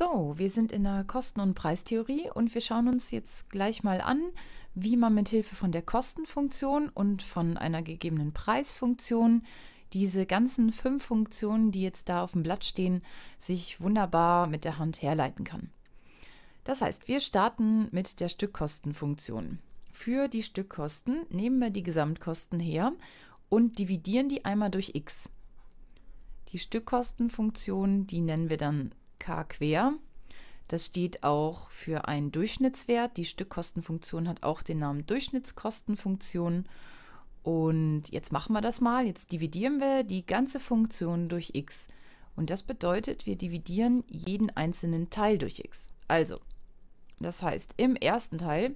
So, wir sind in der Kosten- und Preistheorie und wir schauen uns jetzt gleich mal an, wie man mit Hilfe von der Kostenfunktion und von einer gegebenen Preisfunktion diese ganzen fünf Funktionen, die jetzt da auf dem Blatt stehen, sich wunderbar mit der Hand herleiten kann. Das heißt, wir starten mit der Stückkostenfunktion. Für die Stückkosten nehmen wir die Gesamtkosten her und dividieren die einmal durch x. Die Stückkostenfunktion, die nennen wir dann k quer. Das steht auch für einen Durchschnittswert. Die Stückkostenfunktion hat auch den Namen Durchschnittskostenfunktion. Und jetzt machen wir das mal. Jetzt dividieren wir die ganze Funktion durch x. Und das bedeutet, wir dividieren jeden einzelnen Teil durch x. Also, das heißt, im ersten Teil,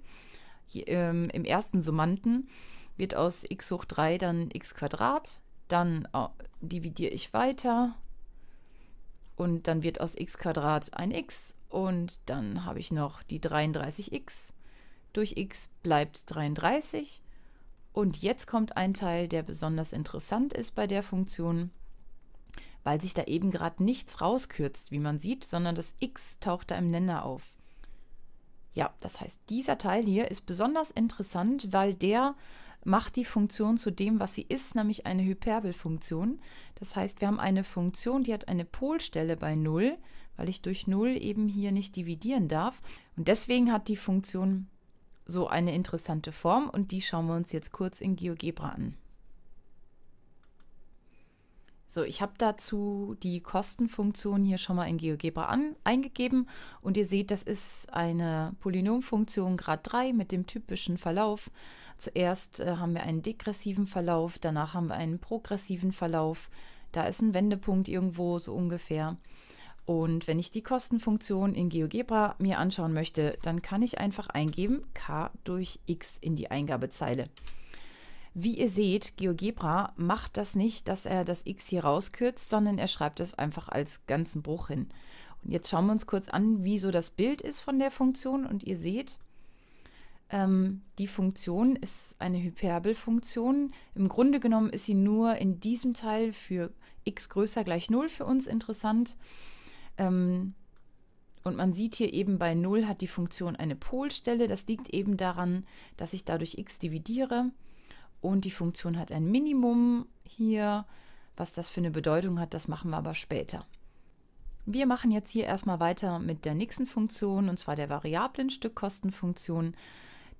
ähm, im ersten Summanden, wird aus x hoch 3 dann x Quadrat. Dann äh, dividiere ich weiter und dann wird aus x Quadrat ein x und dann habe ich noch die 33x. Durch x bleibt 33 und jetzt kommt ein Teil, der besonders interessant ist bei der Funktion, weil sich da eben gerade nichts rauskürzt, wie man sieht, sondern das x taucht da im Nenner auf. Ja, das heißt, dieser Teil hier ist besonders interessant, weil der macht die Funktion zu dem, was sie ist, nämlich eine Hyperbelfunktion. Das heißt, wir haben eine Funktion, die hat eine Polstelle bei 0, weil ich durch 0 eben hier nicht dividieren darf. Und deswegen hat die Funktion so eine interessante Form und die schauen wir uns jetzt kurz in GeoGebra an. So, ich habe dazu die Kostenfunktion hier schon mal in GeoGebra an, eingegeben und ihr seht, das ist eine Polynomfunktion Grad 3 mit dem typischen Verlauf Zuerst äh, haben wir einen degressiven Verlauf, danach haben wir einen progressiven Verlauf. Da ist ein Wendepunkt irgendwo so ungefähr. Und wenn ich die Kostenfunktion in GeoGebra mir anschauen möchte, dann kann ich einfach eingeben k durch x in die Eingabezeile. Wie ihr seht, GeoGebra macht das nicht, dass er das x hier rauskürzt, sondern er schreibt es einfach als ganzen Bruch hin. Und jetzt schauen wir uns kurz an, wie so das Bild ist von der Funktion und ihr seht, ähm, die Funktion ist eine Hyperbelfunktion. Im Grunde genommen ist sie nur in diesem Teil für x größer gleich 0 für uns interessant. Ähm, und man sieht hier eben bei 0 hat die Funktion eine Polstelle. Das liegt eben daran, dass ich dadurch x dividiere. Und die Funktion hat ein Minimum hier. Was das für eine Bedeutung hat, das machen wir aber später. Wir machen jetzt hier erstmal weiter mit der nächsten Funktion, und zwar der Variablenstückkostenfunktion.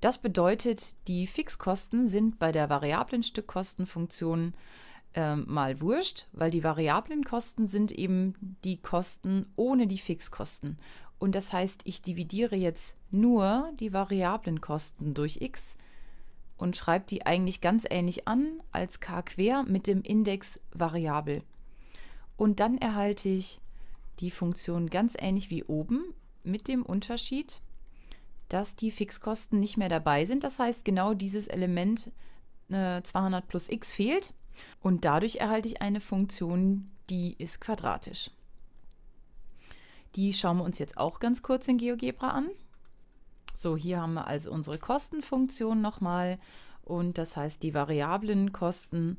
Das bedeutet, die Fixkosten sind bei der variablen Stückkostenfunktion äh, mal wurscht, weil die variablen Kosten sind eben die Kosten ohne die Fixkosten. Und das heißt, ich dividiere jetzt nur die variablen Kosten durch x und schreibe die eigentlich ganz ähnlich an als k quer mit dem Index variabel. Und dann erhalte ich die Funktion ganz ähnlich wie oben mit dem Unterschied, dass die Fixkosten nicht mehr dabei sind. Das heißt, genau dieses Element äh, 200 plus x fehlt und dadurch erhalte ich eine Funktion, die ist quadratisch. Die schauen wir uns jetzt auch ganz kurz in GeoGebra an. So, hier haben wir also unsere Kostenfunktion nochmal und das heißt, die variablen Kosten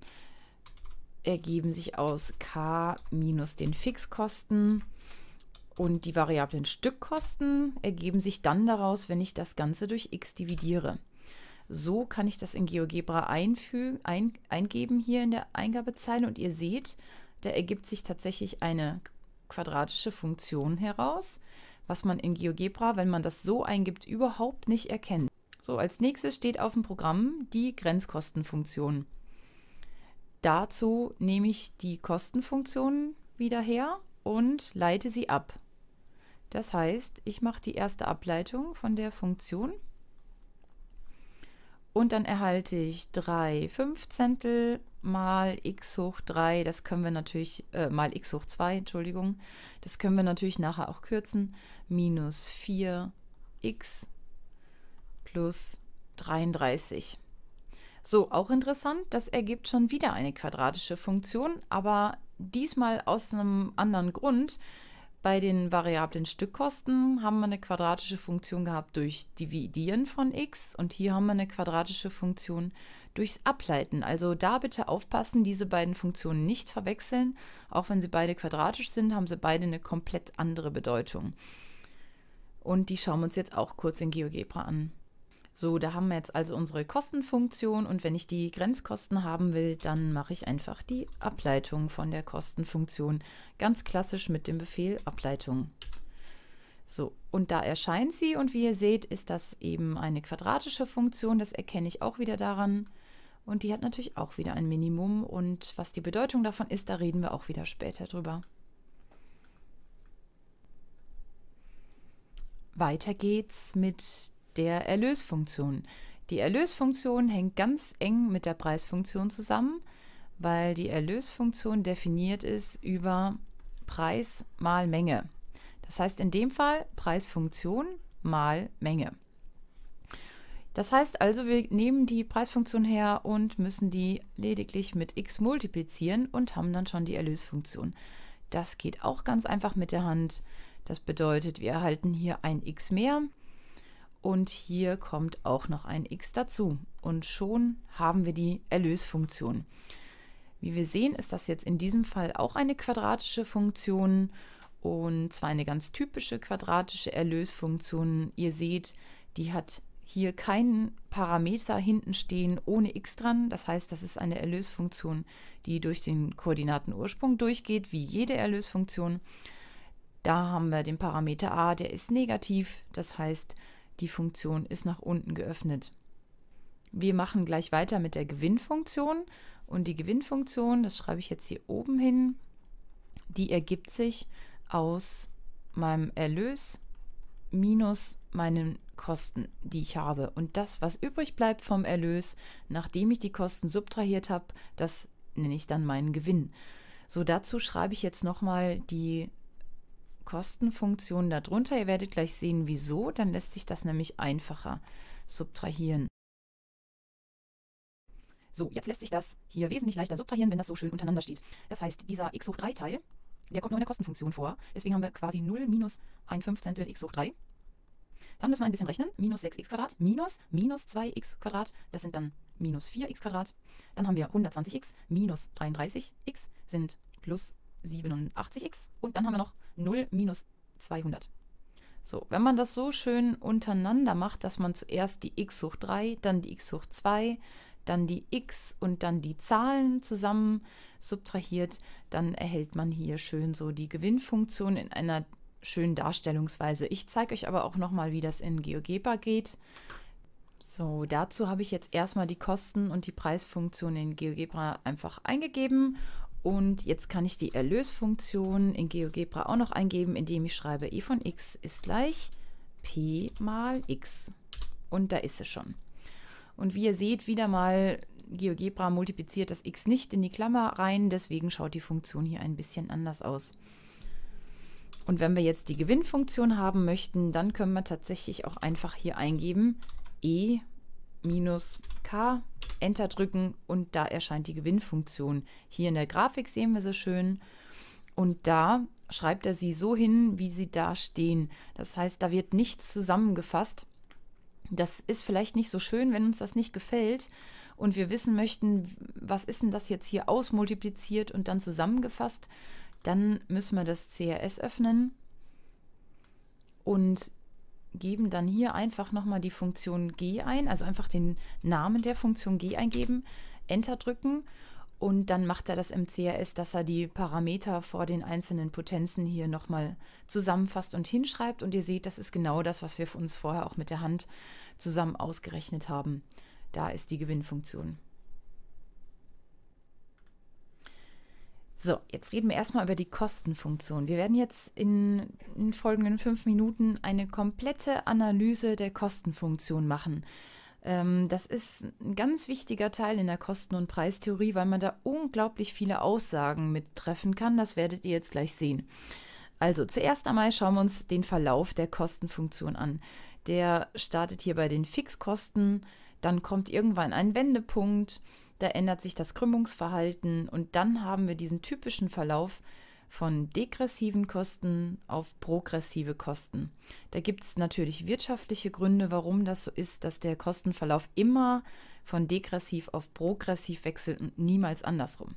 ergeben sich aus k minus den Fixkosten und die variablen Stückkosten ergeben sich dann daraus, wenn ich das Ganze durch x dividiere. So kann ich das in GeoGebra einfügen, ein, eingeben hier in der Eingabezeile und ihr seht, da ergibt sich tatsächlich eine quadratische Funktion heraus, was man in GeoGebra, wenn man das so eingibt, überhaupt nicht erkennt. So, als nächstes steht auf dem Programm die Grenzkostenfunktion. Dazu nehme ich die Kostenfunktion wieder her und leite sie ab. Das heißt, ich mache die erste Ableitung von der Funktion und dann erhalte ich 3 Fünfzehntel mal x hoch 3, das können wir natürlich, äh, mal x hoch 2, Entschuldigung, das können wir natürlich nachher auch kürzen, minus 4x plus 33. So, auch interessant, das ergibt schon wieder eine quadratische Funktion, aber diesmal aus einem anderen Grund, bei den variablen Stückkosten haben wir eine quadratische Funktion gehabt durch Dividieren von x und hier haben wir eine quadratische Funktion durchs Ableiten. Also da bitte aufpassen, diese beiden Funktionen nicht verwechseln. Auch wenn sie beide quadratisch sind, haben sie beide eine komplett andere Bedeutung. Und die schauen wir uns jetzt auch kurz in GeoGebra an. So, da haben wir jetzt also unsere Kostenfunktion und wenn ich die Grenzkosten haben will, dann mache ich einfach die Ableitung von der Kostenfunktion. Ganz klassisch mit dem Befehl Ableitung. So, und da erscheint sie und wie ihr seht, ist das eben eine quadratische Funktion. Das erkenne ich auch wieder daran. Und die hat natürlich auch wieder ein Minimum. Und was die Bedeutung davon ist, da reden wir auch wieder später drüber. Weiter geht's mit der Erlösfunktion. Die Erlösfunktion hängt ganz eng mit der Preisfunktion zusammen, weil die Erlösfunktion definiert ist über Preis mal Menge. Das heißt in dem Fall Preisfunktion mal Menge. Das heißt also, wir nehmen die Preisfunktion her und müssen die lediglich mit x multiplizieren und haben dann schon die Erlösfunktion. Das geht auch ganz einfach mit der Hand. Das bedeutet, wir erhalten hier ein x mehr und hier kommt auch noch ein x dazu. Und schon haben wir die Erlösfunktion. Wie wir sehen, ist das jetzt in diesem Fall auch eine quadratische Funktion und zwar eine ganz typische quadratische Erlösfunktion. Ihr seht, die hat hier keinen Parameter hinten stehen ohne x dran. Das heißt, das ist eine Erlösfunktion, die durch den Koordinatenursprung durchgeht, wie jede Erlösfunktion. Da haben wir den Parameter a, der ist negativ. Das heißt, die Funktion ist nach unten geöffnet. Wir machen gleich weiter mit der Gewinnfunktion. Und die Gewinnfunktion, das schreibe ich jetzt hier oben hin, die ergibt sich aus meinem Erlös minus meinen Kosten, die ich habe. Und das, was übrig bleibt vom Erlös, nachdem ich die Kosten subtrahiert habe, das nenne ich dann meinen Gewinn. So, dazu schreibe ich jetzt nochmal die Kostenfunktion darunter. Ihr werdet gleich sehen, wieso. Dann lässt sich das nämlich einfacher subtrahieren. So, jetzt lässt sich das hier wesentlich leichter subtrahieren, wenn das so schön untereinander steht. Das heißt, dieser x hoch 3 Teil, der kommt nur in der Kostenfunktion vor. Deswegen haben wir quasi 0 minus ein Fünfzehntel x hoch 3. Dann müssen wir ein bisschen rechnen. Minus 6x minus minus 2x Das sind dann minus 4x Dann haben wir 120x minus 33x sind plus 87x. Und dann haben wir noch 0 minus 200. So, wenn man das so schön untereinander macht, dass man zuerst die x hoch 3, dann die x hoch 2, dann die x und dann die Zahlen zusammen subtrahiert, dann erhält man hier schön so die Gewinnfunktion in einer schönen Darstellungsweise. Ich zeige euch aber auch nochmal, wie das in GeoGebra geht. So, dazu habe ich jetzt erstmal die Kosten und die Preisfunktion in GeoGebra einfach eingegeben und jetzt kann ich die Erlösfunktion in GeoGebra auch noch eingeben, indem ich schreibe e von x ist gleich p mal x. Und da ist es schon. Und wie ihr seht, wieder mal GeoGebra multipliziert das x nicht in die Klammer rein, deswegen schaut die Funktion hier ein bisschen anders aus. Und wenn wir jetzt die Gewinnfunktion haben möchten, dann können wir tatsächlich auch einfach hier eingeben e minus k Enter drücken und da erscheint die Gewinnfunktion. Hier in der Grafik sehen wir sie schön. Und da schreibt er sie so hin, wie sie da stehen. Das heißt, da wird nichts zusammengefasst. Das ist vielleicht nicht so schön, wenn uns das nicht gefällt und wir wissen möchten, was ist denn das jetzt hier ausmultipliziert und dann zusammengefasst, dann müssen wir das CRS öffnen und geben dann hier einfach nochmal die Funktion g ein, also einfach den Namen der Funktion g eingeben, Enter drücken und dann macht er das im CRS, dass er die Parameter vor den einzelnen Potenzen hier nochmal zusammenfasst und hinschreibt. Und ihr seht, das ist genau das, was wir uns vorher auch mit der Hand zusammen ausgerechnet haben. Da ist die Gewinnfunktion. So, jetzt reden wir erstmal über die Kostenfunktion. Wir werden jetzt in, den folgenden fünf Minuten eine komplette Analyse der Kostenfunktion machen ähm, das ist ein ganz wichtiger Teil in der Kosten- und Preistheorie, weil man da unglaublich viele Aussagen mit treffen kann. Das werdet ihr jetzt gleich sehen. Also zuerst einmal schauen wir uns den Verlauf der Kostenfunktion an. Der startet hier bei den Fixkosten, dann kommt irgendwann ein Wendepunkt, da ändert sich das Krümmungsverhalten und dann haben wir diesen typischen Verlauf von degressiven Kosten auf progressive Kosten. Da gibt es natürlich wirtschaftliche Gründe, warum das so ist, dass der Kostenverlauf immer von degressiv auf progressiv wechselt und niemals andersrum.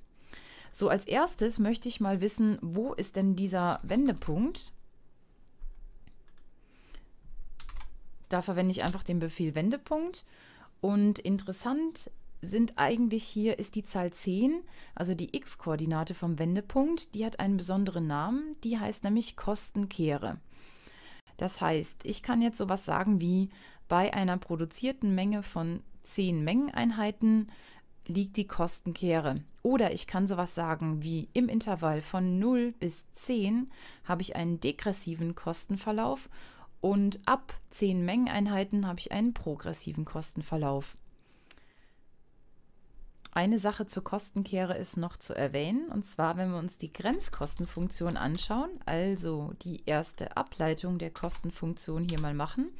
So, als erstes möchte ich mal wissen, wo ist denn dieser Wendepunkt? Da verwende ich einfach den Befehl Wendepunkt. Und interessant sind eigentlich hier, ist die Zahl 10, also die x-Koordinate vom Wendepunkt, die hat einen besonderen Namen, die heißt nämlich Kostenkehre. Das heißt, ich kann jetzt sowas sagen wie, bei einer produzierten Menge von 10 Mengeneinheiten liegt die Kostenkehre. Oder ich kann sowas sagen wie im Intervall von 0 bis 10 habe ich einen degressiven Kostenverlauf und ab 10 Mengeneinheiten habe ich einen progressiven Kostenverlauf. Eine Sache zur Kostenkehre ist noch zu erwähnen, und zwar, wenn wir uns die Grenzkostenfunktion anschauen, also die erste Ableitung der Kostenfunktion hier mal machen,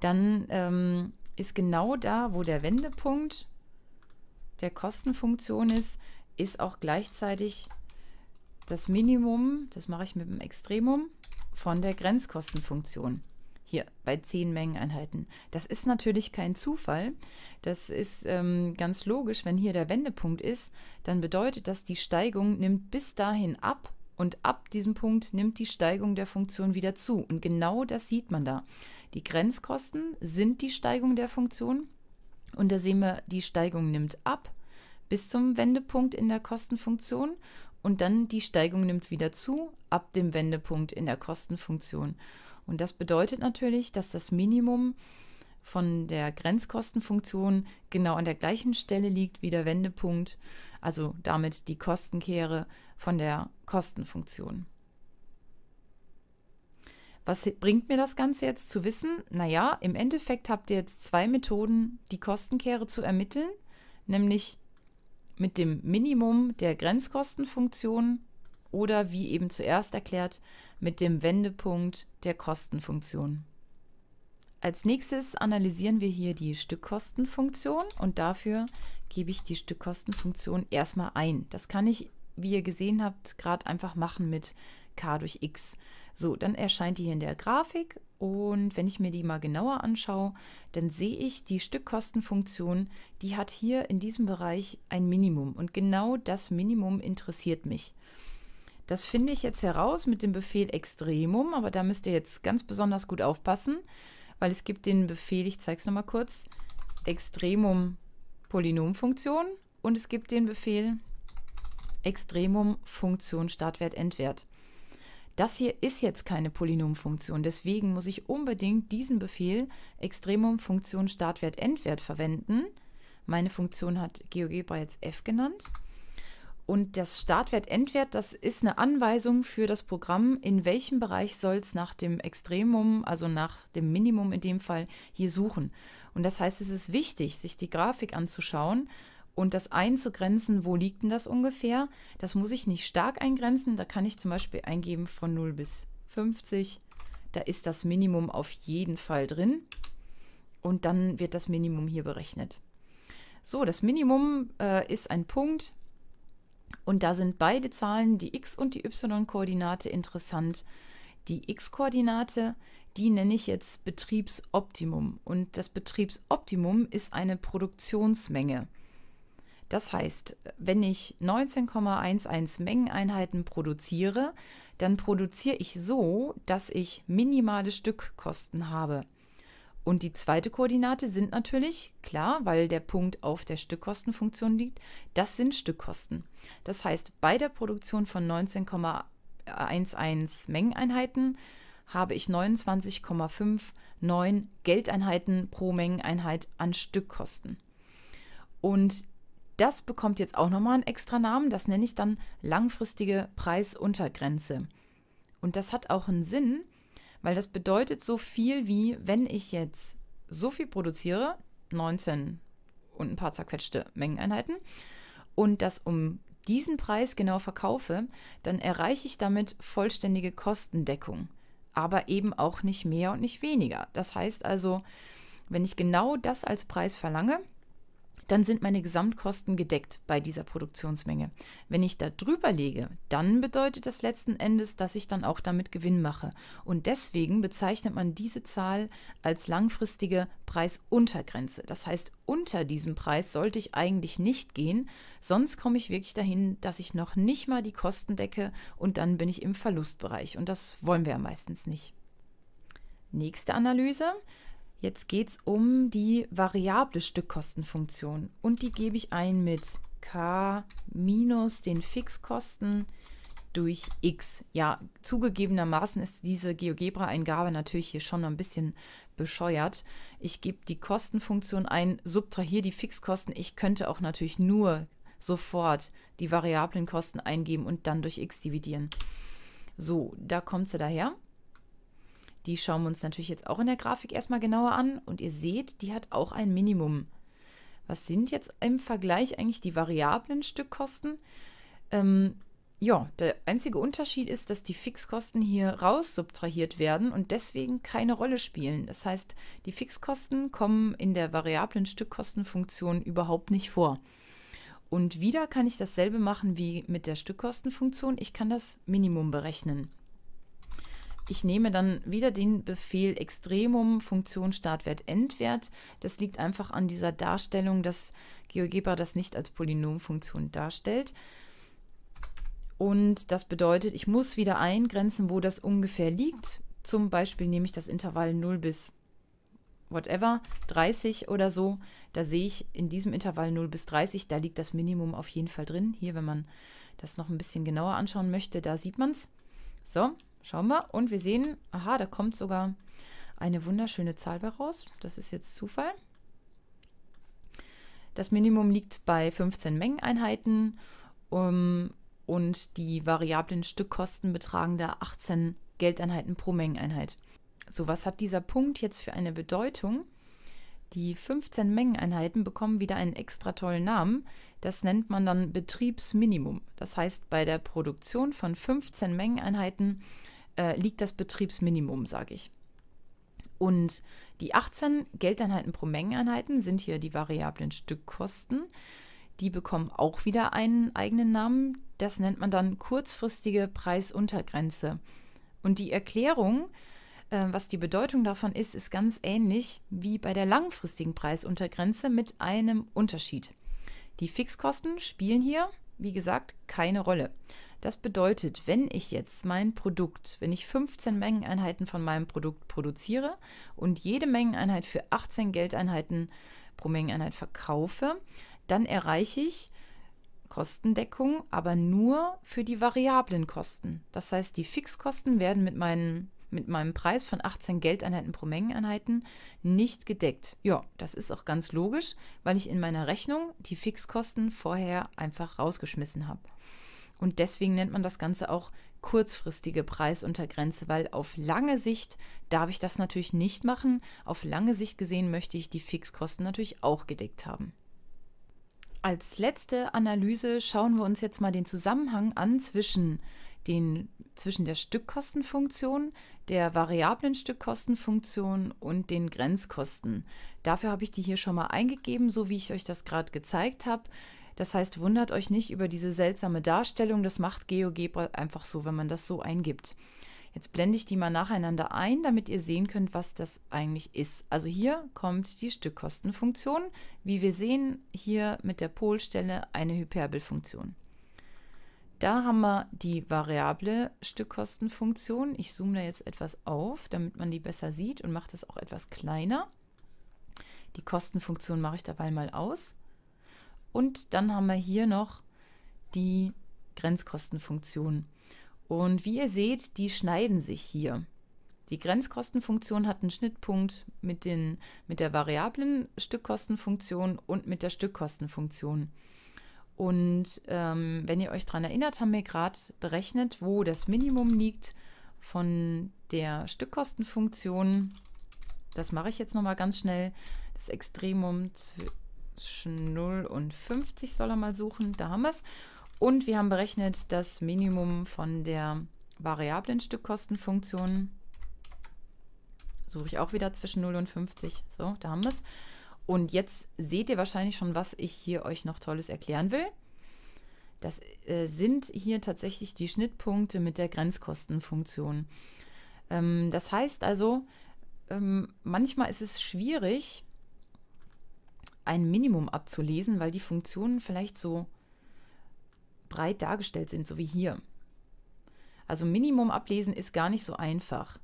dann ähm, ist genau da, wo der Wendepunkt der Kostenfunktion ist, ist auch gleichzeitig das Minimum, das mache ich mit dem Extremum, von der Grenzkostenfunktion hier bei 10 Mengeneinheiten. Das ist natürlich kein Zufall. Das ist ähm, ganz logisch, wenn hier der Wendepunkt ist, dann bedeutet das, die Steigung nimmt bis dahin ab und ab diesem Punkt nimmt die Steigung der Funktion wieder zu. Und genau das sieht man da. Die Grenzkosten sind die Steigung der Funktion und da sehen wir, die Steigung nimmt ab bis zum Wendepunkt in der Kostenfunktion und dann die Steigung nimmt wieder zu ab dem Wendepunkt in der Kostenfunktion. Und das bedeutet natürlich, dass das Minimum von der Grenzkostenfunktion genau an der gleichen Stelle liegt wie der Wendepunkt, also damit die Kostenkehre von der Kostenfunktion. Was bringt mir das Ganze jetzt zu wissen? Naja, im Endeffekt habt ihr jetzt zwei Methoden, die Kostenkehre zu ermitteln, nämlich mit dem Minimum der Grenzkostenfunktion oder wie eben zuerst erklärt mit dem Wendepunkt der Kostenfunktion. Als nächstes analysieren wir hier die Stückkostenfunktion und dafür gebe ich die Stückkostenfunktion erstmal ein. Das kann ich, wie ihr gesehen habt, gerade einfach machen mit k durch x. So, dann erscheint die hier in der Grafik und wenn ich mir die mal genauer anschaue, dann sehe ich die Stückkostenfunktion, die hat hier in diesem Bereich ein Minimum und genau das Minimum interessiert mich. Das finde ich jetzt heraus mit dem Befehl Extremum, aber da müsst ihr jetzt ganz besonders gut aufpassen, weil es gibt den Befehl, ich zeige es nochmal kurz, Extremum Polynomfunktion und es gibt den Befehl Extremum Funktion Startwert Endwert. Das hier ist jetzt keine Polynomfunktion, deswegen muss ich unbedingt diesen Befehl Extremum Funktion Startwert Endwert verwenden. Meine Funktion hat GeoGebra jetzt f genannt. Und das Startwert-Endwert, das ist eine Anweisung für das Programm, in welchem Bereich soll es nach dem Extremum, also nach dem Minimum in dem Fall, hier suchen. Und das heißt, es ist wichtig, sich die Grafik anzuschauen und das einzugrenzen, wo liegt denn das ungefähr. Das muss ich nicht stark eingrenzen. Da kann ich zum Beispiel eingeben von 0 bis 50. Da ist das Minimum auf jeden Fall drin. Und dann wird das Minimum hier berechnet. So, das Minimum äh, ist ein Punkt, und da sind beide Zahlen, die x- und die y-Koordinate, interessant. Die x-Koordinate, die nenne ich jetzt Betriebsoptimum. Und das Betriebsoptimum ist eine Produktionsmenge. Das heißt, wenn ich 19,11 Mengeneinheiten produziere, dann produziere ich so, dass ich minimale Stückkosten habe. Und die zweite Koordinate sind natürlich, klar, weil der Punkt auf der Stückkostenfunktion liegt, das sind Stückkosten. Das heißt, bei der Produktion von 19,11 Mengeneinheiten habe ich 29,59 Geldeinheiten pro Mengeneinheit an Stückkosten. Und das bekommt jetzt auch nochmal einen extra Namen, das nenne ich dann langfristige Preisuntergrenze. Und das hat auch einen Sinn, weil das bedeutet so viel wie, wenn ich jetzt so viel produziere, 19 und ein paar zerquetschte Mengeneinheiten, und das um diesen Preis genau verkaufe, dann erreiche ich damit vollständige Kostendeckung, aber eben auch nicht mehr und nicht weniger. Das heißt also, wenn ich genau das als Preis verlange, dann sind meine Gesamtkosten gedeckt bei dieser Produktionsmenge. Wenn ich da drüber lege, dann bedeutet das letzten Endes, dass ich dann auch damit Gewinn mache. Und deswegen bezeichnet man diese Zahl als langfristige Preisuntergrenze. Das heißt, unter diesem Preis sollte ich eigentlich nicht gehen, sonst komme ich wirklich dahin, dass ich noch nicht mal die Kosten decke und dann bin ich im Verlustbereich. Und das wollen wir ja meistens nicht. Nächste Analyse. Jetzt geht es um die variable Stückkostenfunktion und die gebe ich ein mit k minus den Fixkosten durch x. Ja, zugegebenermaßen ist diese GeoGebra-Eingabe natürlich hier schon ein bisschen bescheuert. Ich gebe die Kostenfunktion ein, subtrahiere die Fixkosten. Ich könnte auch natürlich nur sofort die variablen Kosten eingeben und dann durch x dividieren. So, da kommt sie daher. Die schauen wir uns natürlich jetzt auch in der Grafik erstmal genauer an und ihr seht, die hat auch ein Minimum. Was sind jetzt im Vergleich eigentlich die variablen Stückkosten? Ähm, ja, der einzige Unterschied ist, dass die Fixkosten hier raus subtrahiert werden und deswegen keine Rolle spielen. Das heißt, die Fixkosten kommen in der variablen Stückkostenfunktion überhaupt nicht vor. Und wieder kann ich dasselbe machen wie mit der Stückkostenfunktion. Ich kann das Minimum berechnen. Ich nehme dann wieder den Befehl Extremum, Funktion Startwert, Endwert. Das liegt einfach an dieser Darstellung, dass GeoGebra das nicht als Polynomfunktion darstellt. Und das bedeutet, ich muss wieder eingrenzen, wo das ungefähr liegt. Zum Beispiel nehme ich das Intervall 0 bis whatever, 30 oder so. Da sehe ich in diesem Intervall 0 bis 30, da liegt das Minimum auf jeden Fall drin. Hier, wenn man das noch ein bisschen genauer anschauen möchte, da sieht man es. So, Schauen wir. Und wir sehen, aha, da kommt sogar eine wunderschöne Zahl bei raus. Das ist jetzt Zufall. Das Minimum liegt bei 15 Mengeneinheiten um, ähm, und die variablen Stückkosten betragen da 18 Geldeinheiten pro Mengeneinheit. So, was hat dieser Punkt jetzt für eine Bedeutung? Die 15 Mengeneinheiten bekommen wieder einen extra tollen Namen. Das nennt man dann Betriebsminimum. Das heißt, bei der Produktion von 15 Mengeneinheiten äh, liegt das Betriebsminimum, sage ich. Und die 18 Geldeinheiten pro Mengeneinheiten sind hier die variablen Stückkosten. Die bekommen auch wieder einen eigenen Namen. Das nennt man dann kurzfristige Preisuntergrenze. Und die Erklärung, äh, was die Bedeutung davon ist, ist ganz ähnlich wie bei der langfristigen Preisuntergrenze mit einem Unterschied. Die Fixkosten spielen hier, wie gesagt, keine Rolle. Das bedeutet, wenn ich jetzt mein Produkt, wenn ich 15 Mengeneinheiten von meinem Produkt produziere und jede Mengeneinheit für 18 Geldeinheiten pro Mengeneinheit verkaufe, dann erreiche ich Kostendeckung, aber nur für die variablen Kosten. Das heißt, die Fixkosten werden mit, meinen, mit meinem Preis von 18 Geldeinheiten pro Mengeneinheiten nicht gedeckt. Ja, das ist auch ganz logisch, weil ich in meiner Rechnung die Fixkosten vorher einfach rausgeschmissen habe. Und deswegen nennt man das Ganze auch kurzfristige Preisuntergrenze, weil auf lange Sicht darf ich das natürlich nicht machen. Auf lange Sicht gesehen möchte ich die Fixkosten natürlich auch gedeckt haben. Als letzte Analyse schauen wir uns jetzt mal den Zusammenhang an zwischen, den, zwischen der Stückkostenfunktion, der variablen Stückkostenfunktion und den Grenzkosten. Dafür habe ich die hier schon mal eingegeben, so wie ich euch das gerade gezeigt habe. Das heißt, wundert euch nicht über diese seltsame Darstellung. Das macht GeoGebra einfach so, wenn man das so eingibt. Jetzt blende ich die mal nacheinander ein, damit ihr sehen könnt, was das eigentlich ist. Also hier kommt die Stückkostenfunktion. Wie wir sehen, hier mit der Polstelle eine Hyperbelfunktion. Da haben wir die variable Stückkostenfunktion. Ich zoome da jetzt etwas auf, damit man die besser sieht und mache das auch etwas kleiner. Die Kostenfunktion mache ich dabei mal aus. Und dann haben wir hier noch die Grenzkostenfunktion. Und wie ihr seht, die schneiden sich hier. Die Grenzkostenfunktion hat einen Schnittpunkt mit, den, mit der variablen Stückkostenfunktion und mit der Stückkostenfunktion. Und ähm, wenn ihr euch daran erinnert, haben wir gerade berechnet, wo das Minimum liegt von der Stückkostenfunktion. Das mache ich jetzt nochmal ganz schnell. Das Extremum 0 und 50 soll er mal suchen. Da haben wir es. Und wir haben berechnet das Minimum von der variablen Stückkostenfunktion. Suche ich auch wieder zwischen 0 und 50. So, da haben wir es. Und jetzt seht ihr wahrscheinlich schon, was ich hier euch noch Tolles erklären will. Das äh, sind hier tatsächlich die Schnittpunkte mit der Grenzkostenfunktion. Ähm, das heißt also, ähm, manchmal ist es schwierig, ein Minimum abzulesen, weil die Funktionen vielleicht so breit dargestellt sind, so wie hier. Also Minimum ablesen ist gar nicht so einfach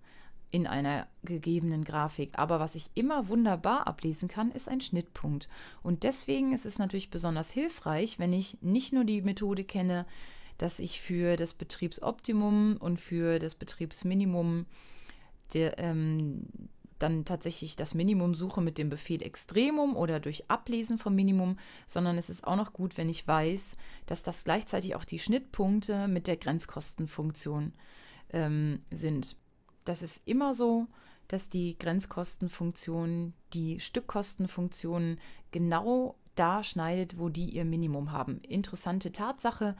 in einer gegebenen Grafik. Aber was ich immer wunderbar ablesen kann, ist ein Schnittpunkt. Und deswegen ist es natürlich besonders hilfreich, wenn ich nicht nur die Methode kenne, dass ich für das Betriebsoptimum und für das Betriebsminimum der, ähm, dann tatsächlich das Minimum suche mit dem Befehl Extremum oder durch Ablesen vom Minimum, sondern es ist auch noch gut, wenn ich weiß, dass das gleichzeitig auch die Schnittpunkte mit der Grenzkostenfunktion ähm, sind. Das ist immer so, dass die Grenzkostenfunktion die Stückkostenfunktion genau da schneidet, wo die ihr Minimum haben. Interessante Tatsache.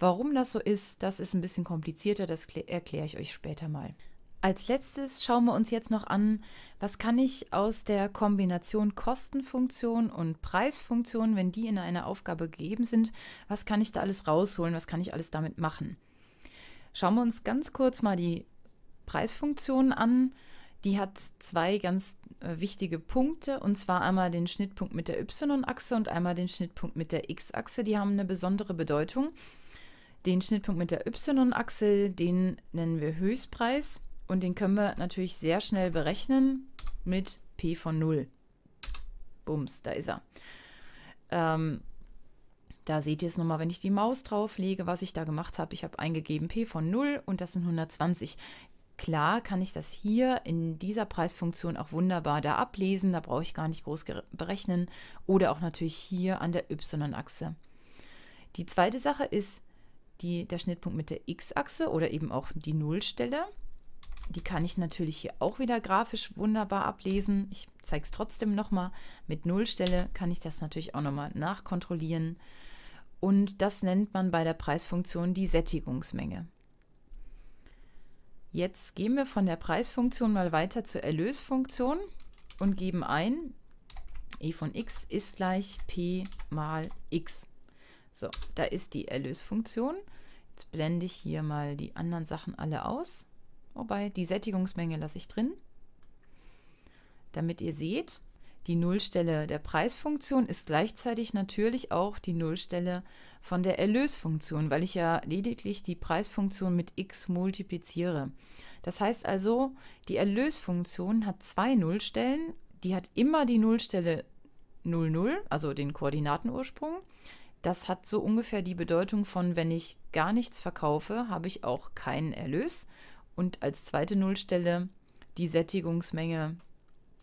Warum das so ist, das ist ein bisschen komplizierter, das erkläre ich euch später mal. Als letztes schauen wir uns jetzt noch an, was kann ich aus der Kombination Kostenfunktion und Preisfunktion, wenn die in einer Aufgabe gegeben sind, was kann ich da alles rausholen, was kann ich alles damit machen. Schauen wir uns ganz kurz mal die Preisfunktion an. Die hat zwei ganz äh, wichtige Punkte, und zwar einmal den Schnittpunkt mit der Y-Achse und einmal den Schnittpunkt mit der X-Achse. Die haben eine besondere Bedeutung. Den Schnittpunkt mit der Y-Achse, den nennen wir Höchstpreis. Und den können wir natürlich sehr schnell berechnen mit P von 0. Bums, da ist er. Ähm, da seht ihr es nochmal, wenn ich die Maus drauf lege, was ich da gemacht habe. Ich habe eingegeben P von 0 und das sind 120. Klar kann ich das hier in dieser Preisfunktion auch wunderbar da ablesen. Da brauche ich gar nicht groß berechnen. Oder auch natürlich hier an der Y-Achse. Die zweite Sache ist die, der Schnittpunkt mit der X-Achse oder eben auch die Nullstelle. Die kann ich natürlich hier auch wieder grafisch wunderbar ablesen. Ich zeige es trotzdem nochmal. Mit Nullstelle kann ich das natürlich auch nochmal nachkontrollieren. Und das nennt man bei der Preisfunktion die Sättigungsmenge. Jetzt gehen wir von der Preisfunktion mal weiter zur Erlösfunktion und geben ein, e von x ist gleich p mal x. So, da ist die Erlösfunktion. Jetzt blende ich hier mal die anderen Sachen alle aus. Wobei die Sättigungsmenge lasse ich drin, damit ihr seht, die Nullstelle der Preisfunktion ist gleichzeitig natürlich auch die Nullstelle von der Erlösfunktion, weil ich ja lediglich die Preisfunktion mit x multipliziere. Das heißt also, die Erlösfunktion hat zwei Nullstellen. Die hat immer die Nullstelle 00, also den Koordinatenursprung. Das hat so ungefähr die Bedeutung von, wenn ich gar nichts verkaufe, habe ich auch keinen Erlös. Und als zweite Nullstelle die Sättigungsmenge.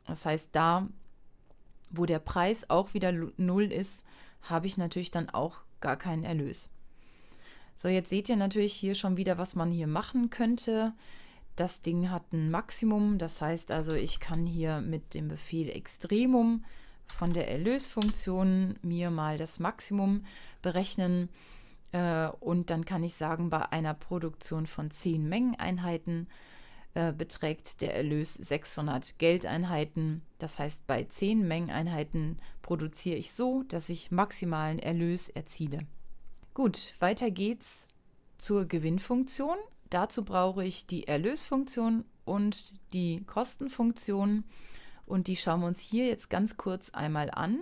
Das heißt, da, wo der Preis auch wieder null ist, habe ich natürlich dann auch gar keinen Erlös. So, jetzt seht ihr natürlich hier schon wieder, was man hier machen könnte. Das Ding hat ein Maximum, das heißt also, ich kann hier mit dem Befehl Extremum von der Erlösfunktion mir mal das Maximum berechnen. Äh, und dann kann ich sagen, bei einer Produktion von 10 Mengeneinheiten äh, beträgt der Erlös 600 Geldeinheiten. Das heißt, bei 10 Mengeneinheiten produziere ich so, dass ich maximalen Erlös erziele. Gut, weiter geht's zur Gewinnfunktion. Dazu brauche ich die Erlösfunktion und die Kostenfunktion und die schauen wir uns hier jetzt ganz kurz einmal an.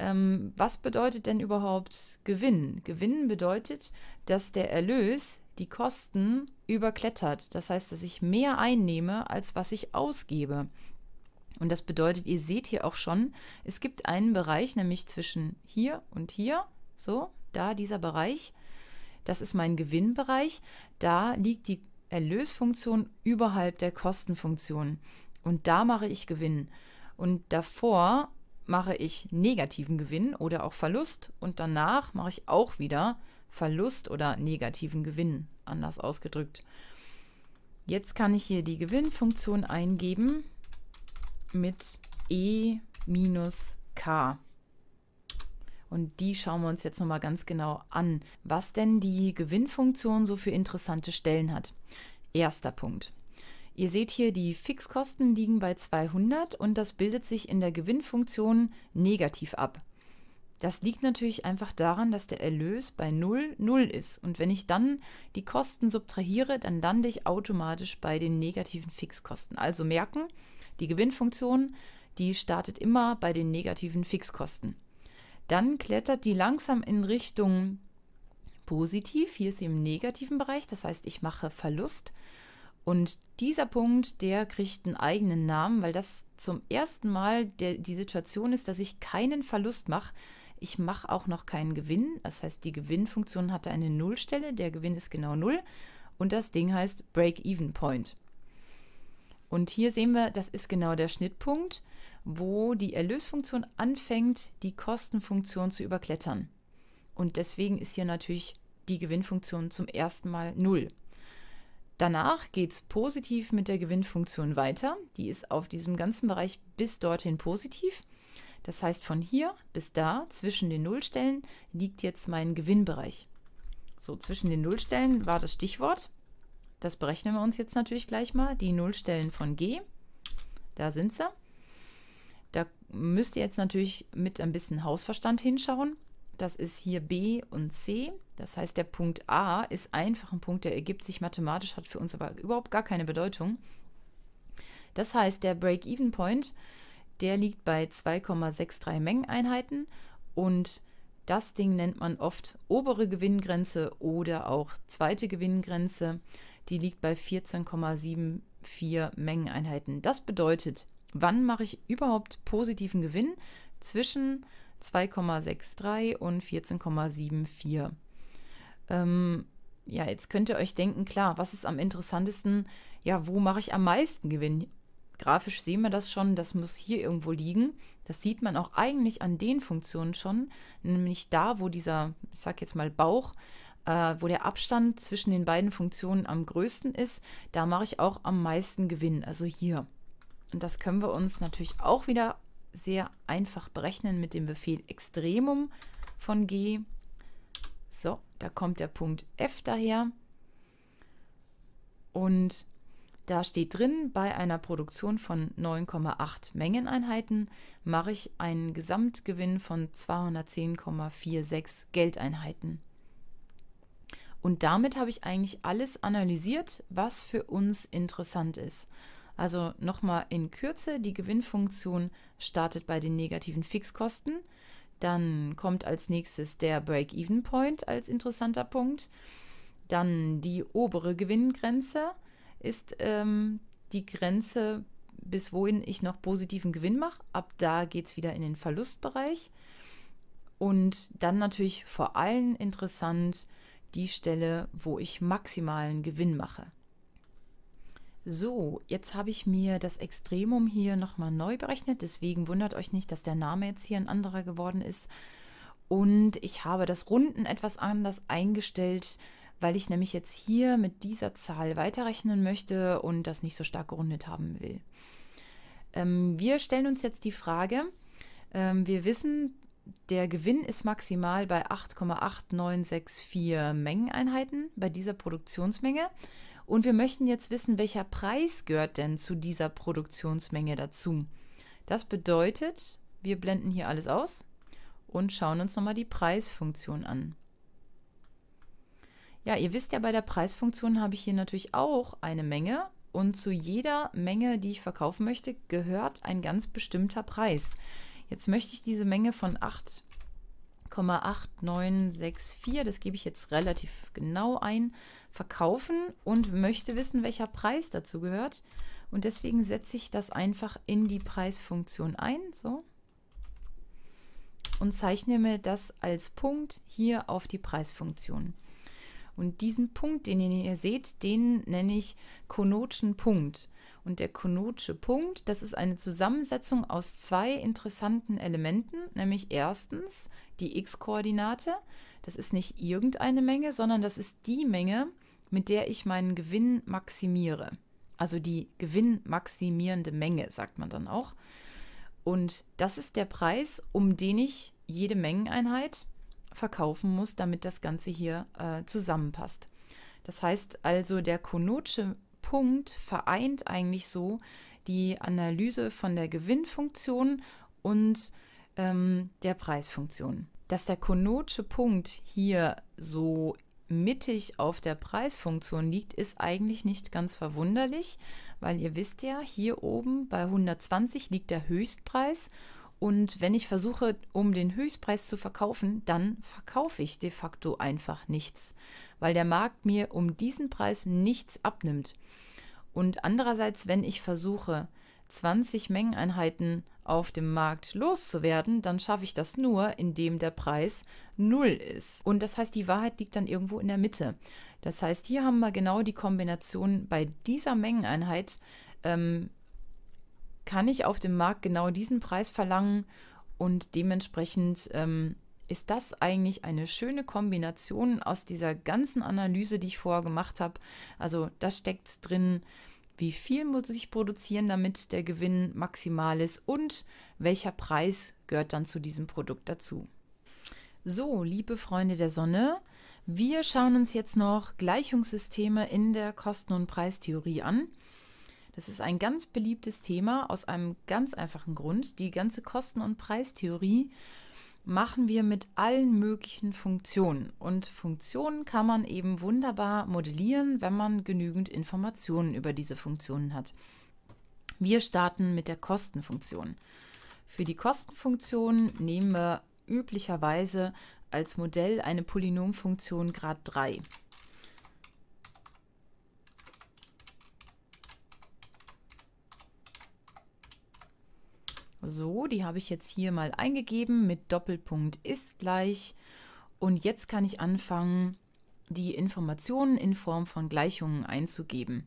Ähm, was bedeutet denn überhaupt Gewinn? Gewinn bedeutet, dass der Erlös die Kosten überklettert. Das heißt, dass ich mehr einnehme, als was ich ausgebe. Und das bedeutet, ihr seht hier auch schon, es gibt einen Bereich, nämlich zwischen hier und hier, so, da dieser Bereich, das ist mein Gewinnbereich, da liegt die Erlösfunktion überhalb der Kostenfunktion. Und da mache ich Gewinn. Und davor mache ich negativen Gewinn oder auch Verlust und danach mache ich auch wieder Verlust oder negativen Gewinn, anders ausgedrückt. Jetzt kann ich hier die Gewinnfunktion eingeben mit E minus K. Und die schauen wir uns jetzt nochmal ganz genau an, was denn die Gewinnfunktion so für interessante Stellen hat. Erster Punkt. Ihr seht hier, die Fixkosten liegen bei 200 und das bildet sich in der Gewinnfunktion negativ ab. Das liegt natürlich einfach daran, dass der Erlös bei 0, 0 ist. Und wenn ich dann die Kosten subtrahiere, dann lande ich automatisch bei den negativen Fixkosten. Also merken, die Gewinnfunktion, die startet immer bei den negativen Fixkosten. Dann klettert die langsam in Richtung positiv. Hier ist sie im negativen Bereich, das heißt, ich mache Verlust. Und dieser Punkt, der kriegt einen eigenen Namen, weil das zum ersten Mal der, die Situation ist, dass ich keinen Verlust mache. Ich mache auch noch keinen Gewinn. Das heißt, die Gewinnfunktion hatte eine Nullstelle. Der Gewinn ist genau Null. Und das Ding heißt Break-Even Point. Und hier sehen wir, das ist genau der Schnittpunkt, wo die Erlösfunktion anfängt, die Kostenfunktion zu überklettern. Und deswegen ist hier natürlich die Gewinnfunktion zum ersten Mal Null. Danach geht es positiv mit der Gewinnfunktion weiter. Die ist auf diesem ganzen Bereich bis dorthin positiv. Das heißt, von hier bis da zwischen den Nullstellen liegt jetzt mein Gewinnbereich. So, zwischen den Nullstellen war das Stichwort. Das berechnen wir uns jetzt natürlich gleich mal. Die Nullstellen von G, da sind sie. Da müsst ihr jetzt natürlich mit ein bisschen Hausverstand hinschauen. Das ist hier B und C. Das heißt, der Punkt A ist einfach ein Punkt, der ergibt sich mathematisch, hat für uns aber überhaupt gar keine Bedeutung. Das heißt, der Break-Even-Point, der liegt bei 2,63 Mengeneinheiten und das Ding nennt man oft obere Gewinngrenze oder auch zweite Gewinngrenze. Die liegt bei 14,74 Mengeneinheiten. Das bedeutet, wann mache ich überhaupt positiven Gewinn? Zwischen 2,63 und 14,74. Ähm, ja, jetzt könnt ihr euch denken, klar, was ist am interessantesten? Ja, wo mache ich am meisten Gewinn? Grafisch sehen wir das schon, das muss hier irgendwo liegen. Das sieht man auch eigentlich an den Funktionen schon, nämlich da, wo dieser, ich sag jetzt mal Bauch, äh, wo der Abstand zwischen den beiden Funktionen am größten ist, da mache ich auch am meisten Gewinn, also hier. Und das können wir uns natürlich auch wieder sehr einfach berechnen mit dem Befehl Extremum von G. So, da kommt der Punkt F daher. Und da steht drin, bei einer Produktion von 9,8 Mengeneinheiten mache ich einen Gesamtgewinn von 210,46 Geldeinheiten. Und damit habe ich eigentlich alles analysiert, was für uns interessant ist. Also nochmal in Kürze, die Gewinnfunktion startet bei den negativen Fixkosten. Dann kommt als nächstes der Break-Even-Point als interessanter Punkt. Dann die obere Gewinngrenze ist ähm, die Grenze, bis wohin ich noch positiven Gewinn mache. Ab da geht es wieder in den Verlustbereich. Und dann natürlich vor allem interessant die Stelle, wo ich maximalen Gewinn mache. So, jetzt habe ich mir das Extremum hier nochmal neu berechnet. Deswegen wundert euch nicht, dass der Name jetzt hier ein anderer geworden ist. Und ich habe das Runden etwas anders eingestellt, weil ich nämlich jetzt hier mit dieser Zahl weiterrechnen möchte und das nicht so stark gerundet haben will. Ähm, wir stellen uns jetzt die Frage, ähm, wir wissen, der Gewinn ist maximal bei 8,8964 Mengeneinheiten bei dieser Produktionsmenge. Und wir möchten jetzt wissen, welcher Preis gehört denn zu dieser Produktionsmenge dazu. Das bedeutet, wir blenden hier alles aus und schauen uns nochmal die Preisfunktion an. Ja, ihr wisst ja, bei der Preisfunktion habe ich hier natürlich auch eine Menge und zu jeder Menge, die ich verkaufen möchte, gehört ein ganz bestimmter Preis. Jetzt möchte ich diese Menge von 8 8,8964, das gebe ich jetzt relativ genau ein, verkaufen und möchte wissen, welcher Preis dazu gehört. Und deswegen setze ich das einfach in die Preisfunktion ein, so. Und zeichne mir das als Punkt hier auf die Preisfunktion. Und diesen Punkt, den ihr hier seht, den nenne ich Konotschen Punkt. Und der konotsche Punkt, das ist eine Zusammensetzung aus zwei interessanten Elementen, nämlich erstens die x-Koordinate. Das ist nicht irgendeine Menge, sondern das ist die Menge, mit der ich meinen Gewinn maximiere. Also die gewinnmaximierende Menge, sagt man dann auch. Und das ist der Preis, um den ich jede Mengeneinheit verkaufen muss, damit das Ganze hier äh, zusammenpasst. Das heißt also, der konotsche Punkt vereint eigentlich so die Analyse von der Gewinnfunktion und ähm, der Preisfunktion. Dass der konotsche Punkt hier so mittig auf der Preisfunktion liegt, ist eigentlich nicht ganz verwunderlich, weil ihr wisst ja, hier oben bei 120 liegt der Höchstpreis und wenn ich versuche, um den Höchstpreis zu verkaufen, dann verkaufe ich de facto einfach nichts, weil der Markt mir um diesen Preis nichts abnimmt. Und andererseits, wenn ich versuche, 20 Mengeneinheiten auf dem Markt loszuwerden, dann schaffe ich das nur, indem der Preis null ist. Und das heißt, die Wahrheit liegt dann irgendwo in der Mitte. Das heißt, hier haben wir genau die Kombination bei dieser Mengeneinheit ähm, kann ich auf dem Markt genau diesen Preis verlangen und dementsprechend ähm, ist das eigentlich eine schöne Kombination aus dieser ganzen Analyse, die ich vorher gemacht habe. Also das steckt drin, wie viel muss ich produzieren, damit der Gewinn maximal ist und welcher Preis gehört dann zu diesem Produkt dazu. So, liebe Freunde der Sonne, wir schauen uns jetzt noch Gleichungssysteme in der Kosten- und Preistheorie an. Das ist ein ganz beliebtes Thema aus einem ganz einfachen Grund. Die ganze Kosten- und Preistheorie machen wir mit allen möglichen Funktionen. Und Funktionen kann man eben wunderbar modellieren, wenn man genügend Informationen über diese Funktionen hat. Wir starten mit der Kostenfunktion. Für die Kostenfunktion nehmen wir üblicherweise als Modell eine Polynomfunktion Grad 3. So, die habe ich jetzt hier mal eingegeben mit Doppelpunkt ist gleich. Und jetzt kann ich anfangen, die Informationen in Form von Gleichungen einzugeben.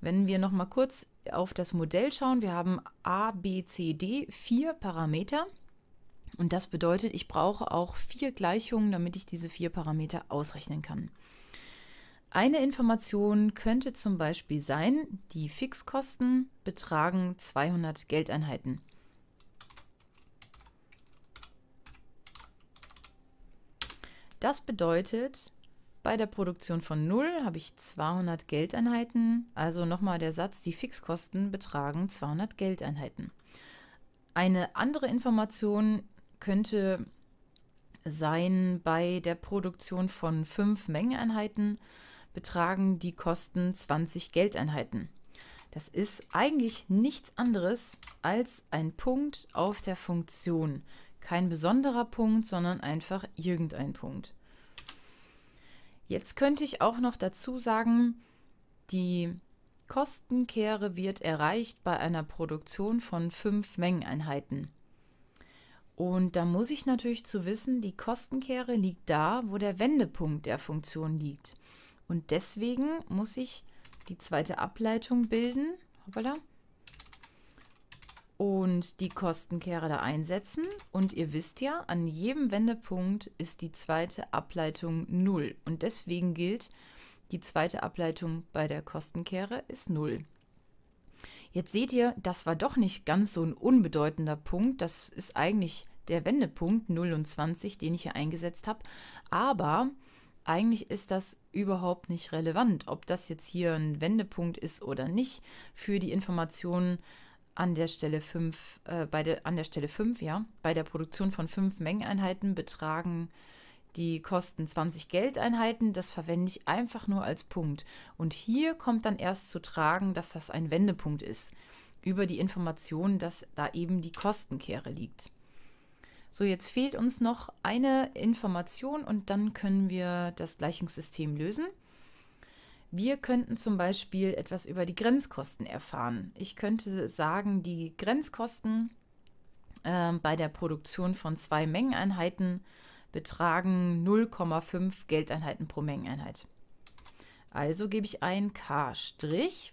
Wenn wir noch mal kurz auf das Modell schauen, wir haben a, b, c, d, vier Parameter. Und das bedeutet, ich brauche auch vier Gleichungen, damit ich diese vier Parameter ausrechnen kann. Eine Information könnte zum Beispiel sein, die Fixkosten betragen 200 Geldeinheiten. Das bedeutet, bei der Produktion von 0 habe ich 200 Geldeinheiten, also nochmal der Satz, die Fixkosten betragen 200 Geldeinheiten. Eine andere Information könnte sein, bei der Produktion von 5 Mengeneinheiten betragen die Kosten 20 Geldeinheiten. Das ist eigentlich nichts anderes als ein Punkt auf der Funktion. Kein besonderer Punkt, sondern einfach irgendein Punkt. Jetzt könnte ich auch noch dazu sagen, die Kostenkehre wird erreicht bei einer Produktion von fünf Mengeneinheiten. Und da muss ich natürlich zu wissen, die Kostenkehre liegt da, wo der Wendepunkt der Funktion liegt. Und deswegen muss ich die zweite Ableitung bilden. Hoppala und die Kostenkehre da einsetzen. Und ihr wisst ja, an jedem Wendepunkt ist die zweite Ableitung 0. Und deswegen gilt, die zweite Ableitung bei der Kostenkehre ist 0. Jetzt seht ihr, das war doch nicht ganz so ein unbedeutender Punkt. Das ist eigentlich der Wendepunkt 0 und 20, den ich hier eingesetzt habe. Aber eigentlich ist das überhaupt nicht relevant, ob das jetzt hier ein Wendepunkt ist oder nicht für die Informationen, an der Stelle 5, äh, bei der, an der Stelle 5, ja, bei der Produktion von 5 Mengeneinheiten betragen die Kosten 20 Geldeinheiten. Das verwende ich einfach nur als Punkt. Und hier kommt dann erst zu tragen, dass das ein Wendepunkt ist. Über die Information, dass da eben die Kostenkehre liegt. So, jetzt fehlt uns noch eine Information und dann können wir das Gleichungssystem lösen. Wir könnten zum Beispiel etwas über die Grenzkosten erfahren. Ich könnte sagen, die Grenzkosten äh, bei der Produktion von zwei Mengeneinheiten betragen 0,5 Geldeinheiten pro Mengeneinheit. Also gebe ich ein K',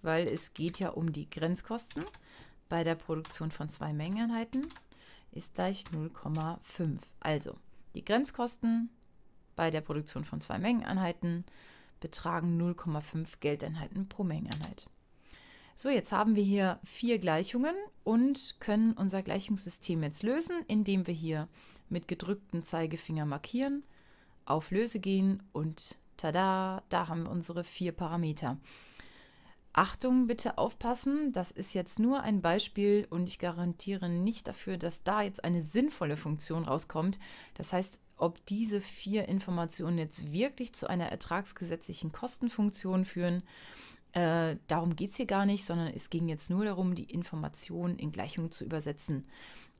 weil es geht ja um die Grenzkosten bei der Produktion von zwei Mengeneinheiten ist gleich 0,5. Also die Grenzkosten bei der Produktion von zwei Mengeneinheiten betragen 0,5 Geldeinheiten pro Mengeneinheit. So, jetzt haben wir hier vier Gleichungen und können unser Gleichungssystem jetzt lösen, indem wir hier mit gedrücktem Zeigefinger markieren, auf Löse gehen und tada, da haben wir unsere vier Parameter. Achtung, bitte aufpassen, das ist jetzt nur ein Beispiel und ich garantiere nicht dafür, dass da jetzt eine sinnvolle Funktion rauskommt. Das heißt, ob diese vier Informationen jetzt wirklich zu einer ertragsgesetzlichen Kostenfunktion führen. Äh, darum geht es hier gar nicht, sondern es ging jetzt nur darum, die Informationen in Gleichung zu übersetzen.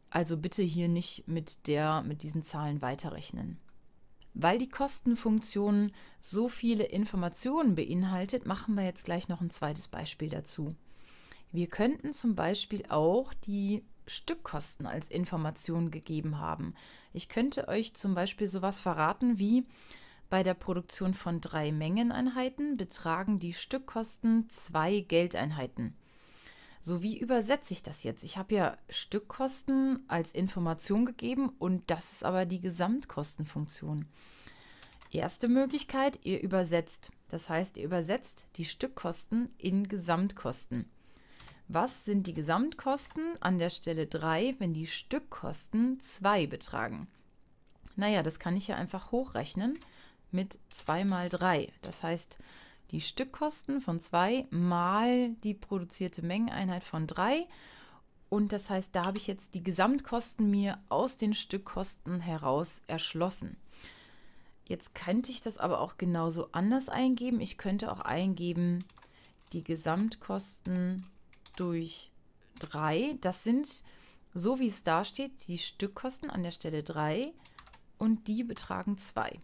Also bitte hier nicht mit, der, mit diesen Zahlen weiterrechnen. Weil die Kostenfunktion so viele Informationen beinhaltet, machen wir jetzt gleich noch ein zweites Beispiel dazu. Wir könnten zum Beispiel auch die Stückkosten als Information gegeben haben. Ich könnte euch zum Beispiel sowas verraten wie bei der Produktion von drei Mengeneinheiten betragen die Stückkosten zwei Geldeinheiten. So, wie übersetze ich das jetzt? Ich habe ja Stückkosten als Information gegeben und das ist aber die Gesamtkostenfunktion. Erste Möglichkeit, ihr übersetzt. Das heißt, ihr übersetzt die Stückkosten in Gesamtkosten. Was sind die Gesamtkosten an der Stelle 3, wenn die Stückkosten 2 betragen? Naja, das kann ich ja einfach hochrechnen mit 2 mal 3. Das heißt, die Stückkosten von 2 mal die produzierte Mengeneinheit von 3. Und das heißt, da habe ich jetzt die Gesamtkosten mir aus den Stückkosten heraus erschlossen. Jetzt könnte ich das aber auch genauso anders eingeben. Ich könnte auch eingeben, die Gesamtkosten durch 3. Das sind, so wie es da steht, die Stückkosten an der Stelle 3 und die betragen 2.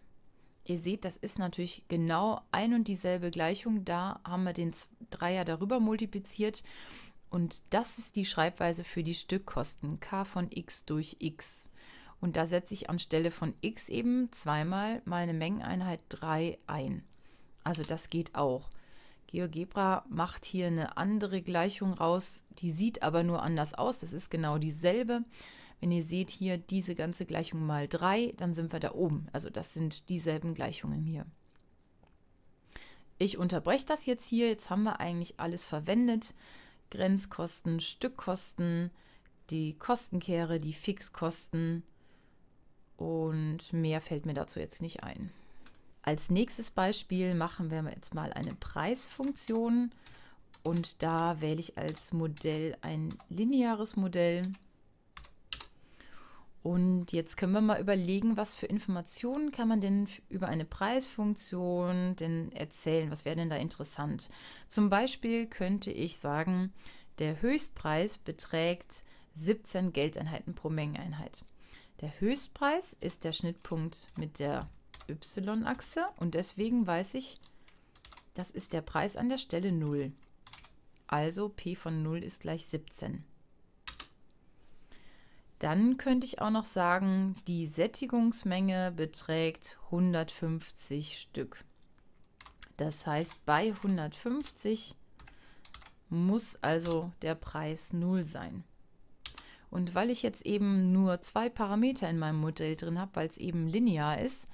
Ihr seht, das ist natürlich genau ein und dieselbe Gleichung. Da haben wir den Dreier darüber multipliziert. Und das ist die Schreibweise für die Stückkosten. K von x durch x. Und da setze ich anstelle von x eben zweimal meine Mengeneinheit 3 ein. Also das geht auch. GeoGebra macht hier eine andere Gleichung raus, die sieht aber nur anders aus. Das ist genau dieselbe. Wenn ihr seht hier diese ganze Gleichung mal 3, dann sind wir da oben. Also das sind dieselben Gleichungen hier. Ich unterbreche das jetzt hier. Jetzt haben wir eigentlich alles verwendet. Grenzkosten, Stückkosten, die Kostenkehre, die Fixkosten und mehr fällt mir dazu jetzt nicht ein. Als nächstes Beispiel machen wir jetzt mal eine Preisfunktion und da wähle ich als Modell ein lineares Modell. Und jetzt können wir mal überlegen, was für Informationen kann man denn über eine Preisfunktion denn erzählen? Was wäre denn da interessant? Zum Beispiel könnte ich sagen, der Höchstpreis beträgt 17 Geldeinheiten pro Mengeneinheit. Der Höchstpreis ist der Schnittpunkt mit der Y-Achse und deswegen weiß ich, das ist der Preis an der Stelle 0. Also P von 0 ist gleich 17. Dann könnte ich auch noch sagen, die Sättigungsmenge beträgt 150 Stück. Das heißt, bei 150 muss also der Preis 0 sein. Und weil ich jetzt eben nur zwei Parameter in meinem Modell drin habe, weil es eben linear ist,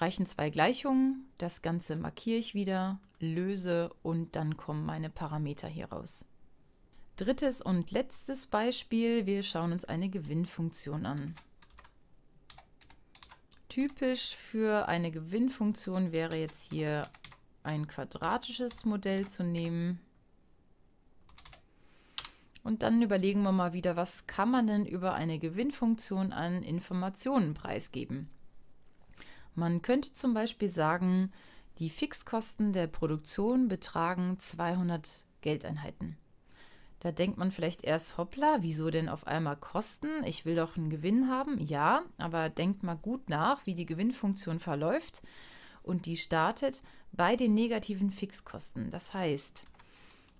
reichen zwei Gleichungen. Das Ganze markiere ich wieder, löse und dann kommen meine Parameter hier raus. Drittes und letztes Beispiel. Wir schauen uns eine Gewinnfunktion an. Typisch für eine Gewinnfunktion wäre jetzt hier ein quadratisches Modell zu nehmen. Und dann überlegen wir mal wieder, was kann man denn über eine Gewinnfunktion an Informationen preisgeben? Man könnte zum Beispiel sagen, die Fixkosten der Produktion betragen 200 Geldeinheiten. Da denkt man vielleicht erst, hoppla, wieso denn auf einmal Kosten? Ich will doch einen Gewinn haben. Ja, aber denkt mal gut nach, wie die Gewinnfunktion verläuft. Und die startet bei den negativen Fixkosten. Das heißt,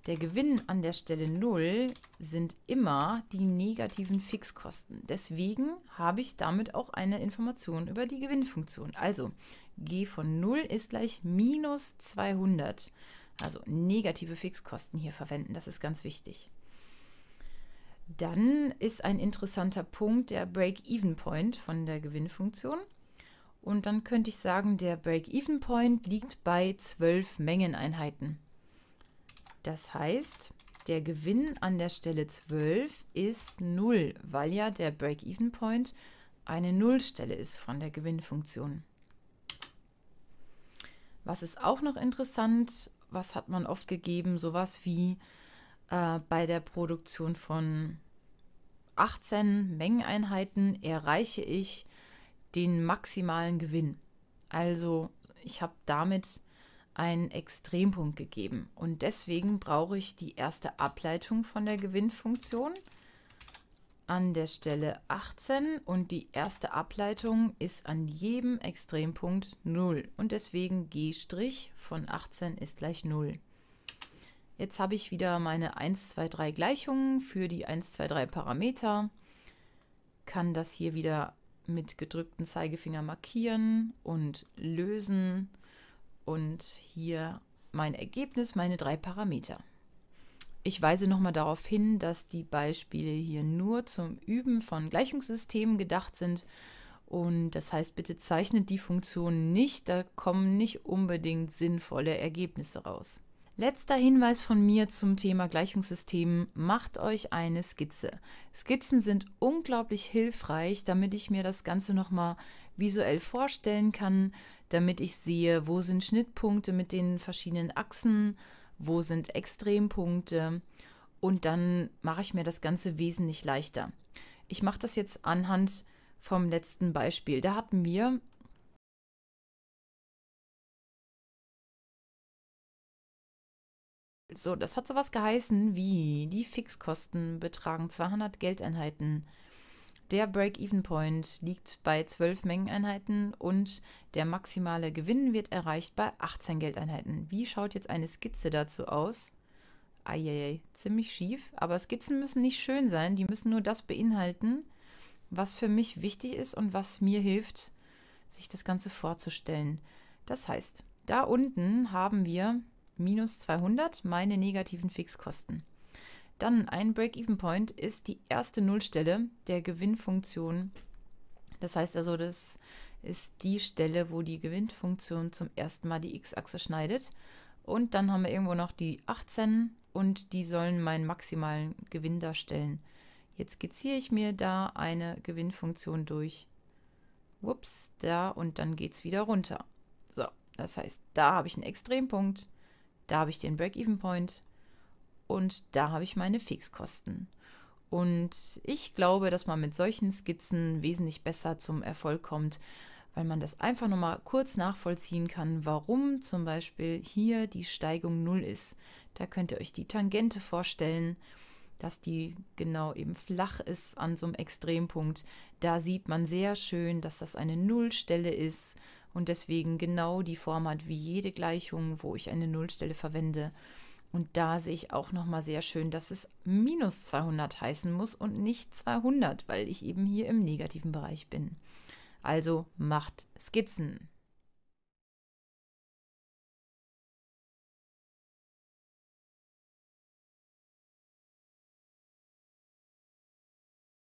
der Gewinn an der Stelle 0 sind immer die negativen Fixkosten. Deswegen habe ich damit auch eine Information über die Gewinnfunktion. Also g von 0 ist gleich minus 200. Also negative Fixkosten hier verwenden, das ist ganz wichtig. Dann ist ein interessanter Punkt der Break-Even-Point von der Gewinnfunktion. Und dann könnte ich sagen, der Break-Even-Point liegt bei 12 Mengeneinheiten. Das heißt, der Gewinn an der Stelle 12 ist 0, weil ja der Break-Even-Point eine Nullstelle ist von der Gewinnfunktion. Was ist auch noch interessant, was hat man oft gegeben, sowas wie äh, bei der Produktion von 18 Mengeneinheiten erreiche ich den maximalen Gewinn. Also ich habe damit einen Extrempunkt gegeben. Und deswegen brauche ich die erste Ableitung von der Gewinnfunktion an der Stelle 18 und die erste Ableitung ist an jedem Extrempunkt 0 und deswegen G' von 18 ist gleich 0. Jetzt habe ich wieder meine 1, 2, 3 Gleichungen für die 1, 2, 3 Parameter, kann das hier wieder mit gedrücktem Zeigefinger markieren und lösen und hier mein Ergebnis, meine drei Parameter. Ich weise nochmal darauf hin, dass die Beispiele hier nur zum Üben von Gleichungssystemen gedacht sind. Und das heißt, bitte zeichnet die Funktionen nicht, da kommen nicht unbedingt sinnvolle Ergebnisse raus. Letzter Hinweis von mir zum Thema Gleichungssystemen, macht euch eine Skizze. Skizzen sind unglaublich hilfreich, damit ich mir das Ganze nochmal visuell vorstellen kann, damit ich sehe, wo sind Schnittpunkte mit den verschiedenen Achsen, wo sind Extrempunkte und dann mache ich mir das Ganze wesentlich leichter. Ich mache das jetzt anhand vom letzten Beispiel. Da hatten wir So, das hat sowas geheißen wie die Fixkosten betragen 200 Geldeinheiten der Break-Even-Point liegt bei 12 Mengeneinheiten und der maximale Gewinn wird erreicht bei 18 Geldeinheiten. Wie schaut jetzt eine Skizze dazu aus? Eieiei, ziemlich schief. Aber Skizzen müssen nicht schön sein, die müssen nur das beinhalten, was für mich wichtig ist und was mir hilft, sich das Ganze vorzustellen. Das heißt, da unten haben wir minus 200 meine negativen Fixkosten. Dann ein Break-Even-Point ist die erste Nullstelle der Gewinnfunktion. Das heißt also, das ist die Stelle, wo die Gewinnfunktion zum ersten Mal die x-Achse schneidet. Und dann haben wir irgendwo noch die 18 und die sollen meinen maximalen Gewinn darstellen. Jetzt skizziere ich mir da eine Gewinnfunktion durch. Ups, da und dann geht es wieder runter. So, das heißt, da habe ich einen Extrempunkt, da habe ich den Break-Even-Point und da habe ich meine Fixkosten. Und ich glaube, dass man mit solchen Skizzen wesentlich besser zum Erfolg kommt, weil man das einfach nochmal kurz nachvollziehen kann, warum zum Beispiel hier die Steigung 0 ist. Da könnt ihr euch die Tangente vorstellen, dass die genau eben flach ist an so einem Extrempunkt. Da sieht man sehr schön, dass das eine Nullstelle ist und deswegen genau die Form hat wie jede Gleichung, wo ich eine Nullstelle verwende. Und da sehe ich auch nochmal sehr schön, dass es minus 200 heißen muss und nicht 200, weil ich eben hier im negativen Bereich bin. Also macht Skizzen.